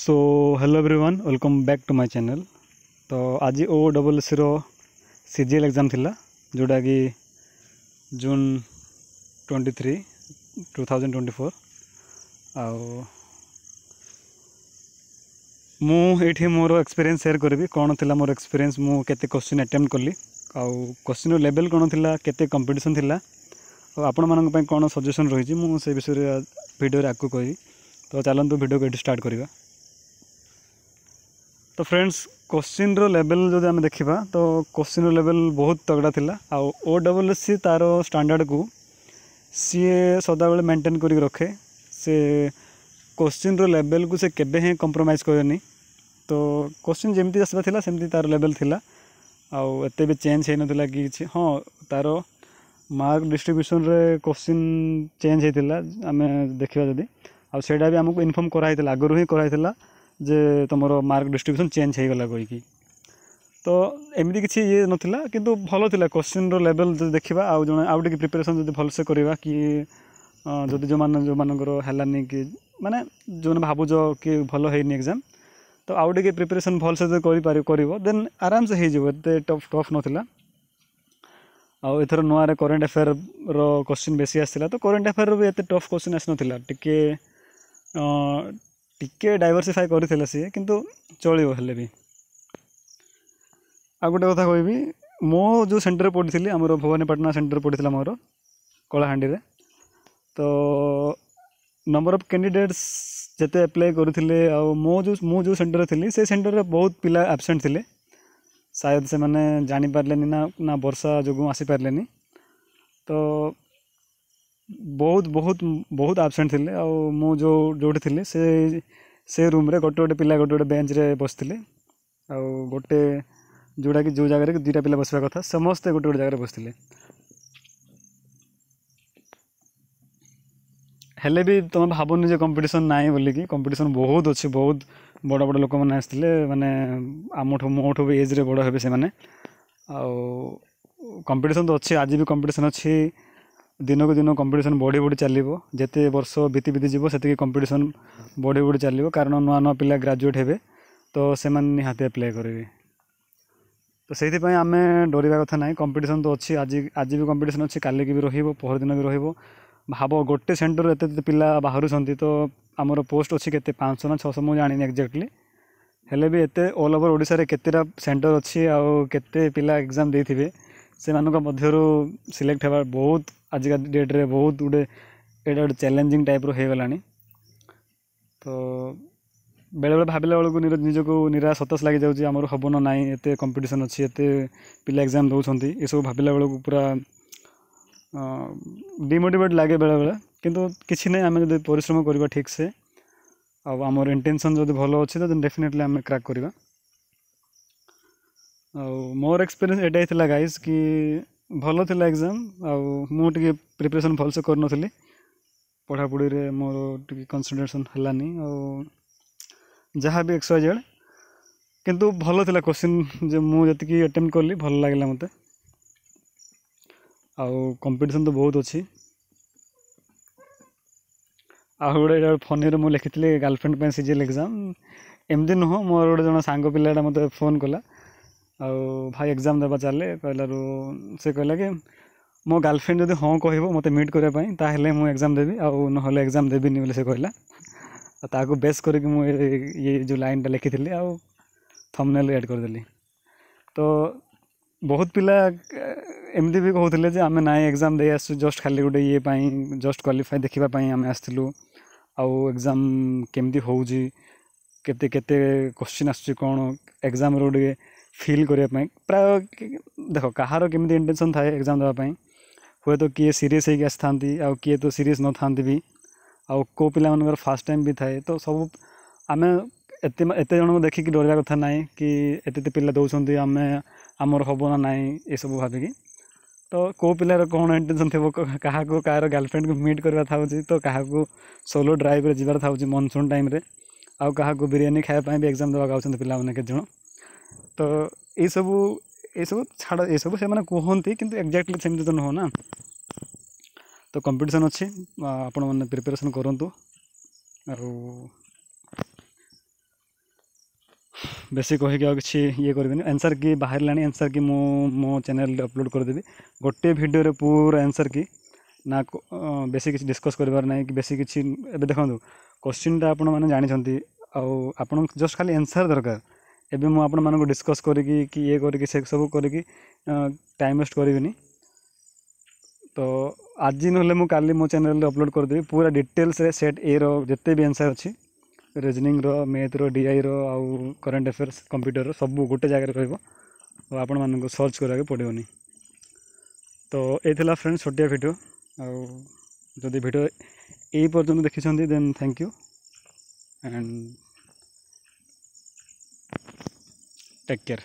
so hello everyone welcome back to my channel तो आज O double S CGL exam थिला जोटा कि जून 23 2024 आउ मु एठी मोर एक्सपीरियंस शेयर करबी कोन थिला मोर एक्सपीरियंस मु केते क्वेश्चन अटेम्प्ट करली आउ क्वेश्चन लेवल कौन थी के कंपटीशन थी ଆଉ ଆପଣମାନଙ୍କ ପାଇଁ କ'ଣ ସଜେସନ୍ ରହିଛି ମୁଁ ସେ ବିଷୟରେ ଭିଡ଼ିଓରେ ଆଗକୁ କହିବି ତ ଚାଲନ୍ତୁ ଭିଡ଼ିଓକୁ ଏଠି तो फ्रेंड्स क्वेश्चन रेवेल जब आम देखा तो क्वेश्चन लेवल बहुत तगड़ा थी आओ एस सी तार स्टाणार्ड को सी सदा बेले मेन्टेन कर रखे से क्वेश्चन रेवेल को से केबे हैं कंप्रोमाइज करेनि तो क्वेश्चन जमी आसा सेमती तार लेवल थी आते भी चेंज हो ना कि हाँ तार मार्क डिस्ट्रब्यूसन क्वेश्चन चेंज होता आम देखा जदि आईटा भी आमको इनफर्म कराई आगु ही कराई ଯେ ତୁମର ମାର୍କ ଡିଷ୍ଟ୍ରିବ୍ୟୁସନ୍ ଚେଞ୍ଜ ହୋଇଗଲା କହିକି ତ ଏମିତି କିଛି ଇଏ ନଥିଲା କିନ୍ତୁ ଭଲ ଥିଲା କୋଶ୍ଚିନ୍ର ଲେଭେଲ୍ ଯଦି ଦେଖିବା ଆଉ ଜଣେ ଆଉ ଟିକେ ପ୍ରିପାରେସନ୍ ଯଦି ଭଲସେ କରିବା କି ଯଦି ଯେଉଁମାନେ ଯେଉଁମାନଙ୍କର ହେଲାନି କି ମାନେ ଯେଉଁମାନେ ଭାବୁଛ କି ଭଲ ହେଇନି ଏକ୍ଜାମ୍ ତ ଆଉ ଟିକେ ପ୍ରିପାରେସନ୍ ଭଲସେ ଯଦି କରିପାରିବ କରିବ ଦେନ୍ ଆରାମସେ ହେଇଯିବ ଏତେ ଟଫ୍ ଟଫ୍ ନଥିଲା ଆଉ ଏଥର ନୂଆରେ କରେଣ୍ଟ ଆଫେୟାର୍ର କୋଶ୍ଚିନ୍ ବେଶୀ ଆସିଥିଲା ତ କରେଣ୍ଟ ଆଫେୟାର୍ର ବି ଏତେ ଟଫ୍ କୋଶ୍ଚିନ୍ ଆସିନଥିଲା ଟିକେ ଟିକେ ଡାଇଭର୍ସିଫାଏ କରିଥିଲେ ସିଏ କିନ୍ତୁ ଚଳିବ ହେଲେ ବି ଆଉ ଗୋଟେ କଥା କହିବି ମୁଁ ଯେଉଁ ସେଣ୍ଟରରେ ପଢ଼ିଥିଲି ଆମର ଭବାନୀପାଟଣା ସେଣ୍ଟର ପଢ଼ିଥିଲା ମୋର କଳାହାଣ୍ଡିରେ ତ ନମ୍ବର ଅଫ୍ କ୍ୟାଣ୍ଡିଡେଟ୍ସ ଯେତେ ଆପ୍ଲାଏ କରୁଥିଲେ ଆଉ ମୁଁ ଯେଉଁ ମୁଁ ଯେଉଁ ସେଣ୍ଟରରେ ଥିଲି ସେ ସେଣ୍ଟରରେ ବହୁତ ପିଲା ଆବସେଣ୍ଟ ଥିଲେ ସାୟଦ ସେମାନେ ଜାଣିପାରିଲେନି ନା ନା ବର୍ଷା ଯୋଗୁଁ ଆସିପାରିଲେନି ତ ବହୁତ ବହୁତ ବହୁତ ଆବସେଣ୍ଟ ଥିଲେ ଆଉ ମୁଁ ଯେଉଁ ଯେଉଁଠି ଥିଲି ସେ ସେ ରୁମ୍ରେ ଗୋଟେ ଗୋଟେ ପିଲା ଗୋଟେ ଗୋଟେ ବେଞ୍ଚରେ ବସିଥିଲେ ଆଉ ଗୋଟେ ଯେଉଁଟାକି ଯେଉଁ ଜାଗାରେ ଦୁଇଟା ପିଲା ବସିବା କଥା ସମସ୍ତେ ଗୋଟେ ଗୋଟେ ଜାଗାରେ ବସିଥିଲେ ହେଲେ ବି ତୁମେ ଭାବୁନି ଯେ କମ୍ପିଟିସନ୍ ନାହିଁ ବୋଲିକି କମ୍ପିଟିସନ୍ ବହୁତ ଅଛି ବହୁତ ବଡ଼ ବଡ଼ ଲୋକମାନେ ଆସିଥିଲେ ମାନେ ଆମଠୁ ମୋଠୁ ବି ଏଜ୍ରେ ବଡ଼ ହେବେ ସେମାନେ ଆଉ କମ୍ପିଟିସନ୍ ତ ଅଛି ଆଜି ବି କମ୍ପିଟିସନ୍ ଅଛି ଦିନକୁ ଦିନ କମ୍ପିଟିସନ୍ ବଢ଼ି ବଢ଼ି ଚାଲିବ ଯେତେ ବର୍ଷ ବିତି ବିତି ଯିବ ସେତିକି କମ୍ପିଟିସନ୍ ବଢ଼ି ବଢ଼ି ଚାଲିବ କାରଣ ନୂଆ ନୂଆ ପିଲା ଗ୍ରାଜୁଏଟ୍ ହେବେ ତ ସେମାନେ ନିହାତି ଆପ୍ଲାଏ କରିବେ ତ ସେଇଥିପାଇଁ ଆମେ ଡରିବା କଥା ନାହିଁ କମ୍ପିଟିସନ୍ ତ ଅଛି ଆଜି ଆଜି ବି କମ୍ପିଟିସନ୍ ଅଛି କାଲିକି ବି ରହିବ ପହରଦିନ ବି ରହିବ ଭାବ ଗୋଟେ ସେଣ୍ଟର୍ରୁ ଏତେ ଏତେ ପିଲା ବାହାରୁଛନ୍ତି ତ ଆମର ପୋଷ୍ଟ ଅଛି କେତେ ପାଞ୍ଚଶହ ନା ଛଅଶହ ମୁଁ ଜାଣିନି ଏକ୍ଜାକ୍ଟଲି ହେଲେ ବି ଏତେ ଅଲ୍ ଓଭର୍ ଓଡ଼ିଶାରେ କେତେଟା ସେଣ୍ଟର୍ ଅଛି ଆଉ କେତେ ପିଲା ଏକ୍ଜାମ୍ ଦେଇଥିବେ ସେମାନଙ୍କ ମଧ୍ୟରୁ ସିଲେକ୍ଟ ହେବା ବହୁତ ଆଜିକା ଡେଟ୍ରେ ବହୁତ ଗୋଟେ ଏଇଟା ଗୋଟେ ଚ୍ୟାଲେଞ୍ଜିଂ ଟାଇପ୍ର ହେଇଗଲାଣି ତ ବେଳେବେଳେ ଭାବିଲା ବେଳକୁ ନିଜକୁ ନିରାଶ ହତାଶ ଲାଗିଯାଉଛି ଆମର ହେବ ନା ନାହିଁ ଏତେ କମ୍ପିଟିସନ୍ ଅଛି ଏତେ ପିଲା ଏକ୍ଜାମ୍ ଦେଉଛନ୍ତି ଏସବୁ ଭାବିଲା ବେଳକୁ ପୁରା ଡିମୋଟିଭେଟ୍ ଲାଗେ ବେଳେବେଳେ କିନ୍ତୁ କିଛି ନାହିଁ ଆମେ ଯଦି ପରିଶ୍ରମ କରିବା ଠିକ୍ସେ ଆଉ ଆମର ଇଣ୍ଟେନସନ୍ ଯଦି ଭଲ ଅଛି ତ ଡେଫିନେଟଲି ଆମେ କ୍ରାକ୍ କରିବା ଆଉ ମୋର ଏକ୍ସପିରିଏନ୍ସ ଏଇଟା ଥିଲା ଗାଇସ୍ କି ଭଲ ଥିଲା ଏକ୍ଜାମ୍ ଆଉ ମୁଁ ଟିକେ ପ୍ରିପାରେସନ୍ ଭଲସେ କରିନଥିଲି ପଢ଼ାପଢ଼ିରେ ମୋର ଟିକେ କନସନ୍ଟ୍ରେସନ୍ ହେଲାନି ଆଉ ଯାହା ବି ଏକ୍ସ ଜେଡ଼୍ କିନ୍ତୁ ଭଲ ଥିଲା କୋଶ୍ଚିନ୍ ଯେ ମୁଁ ଯେତିକି ଆଟେମ୍ପ୍ଟ କଲି ଭଲ ଲାଗିଲା ମୋତେ ଆଉ କମ୍ପିଟିସନ୍ ତ ବହୁତ ଅଛି ଆଉ ଗୋଟେ ଫୋନରେ ମୁଁ ଲେଖିଥିଲି ଗାର୍ଲଫ୍ରେଣ୍ଡ ପାଇଁ ସିଜିଏଲ୍ ଏକ୍ଜାମ୍ ଏମିତି ନୁହଁ ମୋର ଗୋଟେ ଜଣେ ସାଙ୍ଗ ପିଲାଟା ମୋତେ ଫୋନ୍ କଲା ଆଉ ଭାଇ ଏକ୍ଜାମ୍ ଦେବା ଚାଲିଲେ କହିଲାରୁ ସେ କହିଲା କି ମୋ ଗାର୍ଲଫ୍ରେଣ୍ଡ ଯଦି ହଁ କହିବ ମୋତେ ମିଟ୍ କରିବା ପାଇଁ ତାହେଲେ ମୁଁ ଏକ୍ଜାମ୍ ଦେବି ଆଉ ନହେଲେ ଏକ୍ଜାମ୍ ଦେବିନି ବୋଲି ସେ କହିଲା ଆଉ ତାହାକୁ ବେସ୍ କରିକି ମୁଁ ଇଏ ଯେଉଁ ଲାଇନ୍ଟା ଲେଖିଥିଲି ଆଉ ଥମ୍ନେଲ୍ ଆଡ଼୍ କରିଦେଲି ତ ବହୁତ ପିଲା ଏମିତି ବି କହୁଥିଲେ ଯେ ଆମେ ନାଇଁ ଏକ୍ଜାମ୍ ଦେଇ ଆସିଛୁ ଜଷ୍ଟ ଖାଲି ଗୋଟେ ଇଏ ପାଇଁ ଜଷ୍ଟ କ୍ୱାଲିଫାଏ ଦେଖିବା ପାଇଁ ଆମେ ଆସିଥିଲୁ ଆଉ ଏକ୍ଜାମ୍ କେମିତି ହେଉଛି କେତେ କେତେ କୋଶ୍ଚିନ୍ ଆସୁଛି କ'ଣ ଏକ୍ଜାମ୍ର ଟିକେ फिल करने प्राय देख कहार कमी इंटेनसन थाए एक्जाम देवाई हे तो किए सीरीयस होती आए तो सीरीयस न था भी आउ को पिला फास्ट टाइम भी थाए तो सब आम एत जन को देखिक डर कथ ना कि पिला दौरान आम आमर हम ना ना ये सब भाविकी तो कौ पिलार कौन इंटेनसन थी क्या कह कहार को मिट कर था तो क्या सोलो ड्राइव जबार था मनसून टाइम आउ क्या बिरीयी खायापी एक्जाम देवा पाने के जो ତ ଏଇସବୁ ଏଇସବୁ ଛାଡ଼ ଏସବୁ ସେମାନେ କୁହନ୍ତି କିନ୍ତୁ ଏକ୍ଜାକ୍ଟଲି ସେମିତି ତ ନୁହଁ ନା ତ କମ୍ପିଟିସନ୍ ଅଛି ଆପଣମାନେ ପ୍ରିପାରେସନ୍ କରନ୍ତୁ ଆଉ ବେଶୀ କହିକି ଆଉ କିଛି ଇଏ କରିବିନି ଆନ୍ସର୍ କି ବାହାରିଲାଣି ଆନ୍ସର୍ କି ମୁଁ ମୋ ଚ୍ୟାନେଲ୍ରେ ଅପଲୋଡ଼ କରିଦେବି ଗୋଟିଏ ଭିଡ଼ିଓରେ ପୁରା ଆନ୍ସର୍ କି ନା ବେଶୀ କିଛି ଡିସ୍କସ୍ କରିବାର ନାହିଁ କି ବେଶୀ କିଛି ଏବେ ଦେଖନ୍ତୁ କୋଶ୍ଚିନ୍ଟା ଆପଣମାନେ ଜାଣିଛନ୍ତି ଆଉ ଆପଣଙ୍କୁ ଜଷ୍ଟ ଖାଲି ଆନ୍ସର୍ ଦରକାର ଏବେ ମୁଁ ଆପଣମାନଙ୍କୁ ଡିସ୍କସ୍ କରିକି କି ଇଏ କରିକି ସେ ସବୁ କରିକି ଟାଇମ୍ ୱେଷ୍ଟ କରିବିନି ତ ଆଜି ନହେଲେ ମୁଁ କାଲି ମୋ ଚ୍ୟାନେଲ୍ରେ ଅପଲୋଡ଼ କରିଦେବି ପୁରା ଡିଟେଲ୍ସରେ ସେଟ୍ ଏର ଯେତେ ବି ଆନ୍ସର୍ ଅଛି ରିଜନିଂର ମ୍ୟାଥ୍ର ଡିଆଇର ଆଉ କରେଣ୍ଟ ଆଫେୟାର୍ସ କମ୍ପ୍ୟୁଟରର ସବୁ ଗୋଟେ ଜାଗାରେ ରହିବ ଆଉ ଆପଣମାନଙ୍କୁ ସର୍ଚ୍ଚ କରିବାକୁ ପଡ଼ିବନି ତ ଏଇ ଥିଲା ଫ୍ରେଣ୍ଡ ଛୋଟିଆ ଭିଡ଼ିଓ ଆଉ ଯଦି ଭିଡ଼ିଓ ଏଇ ପର୍ଯ୍ୟନ୍ତ ଦେଖିଛନ୍ତି then thank you and take care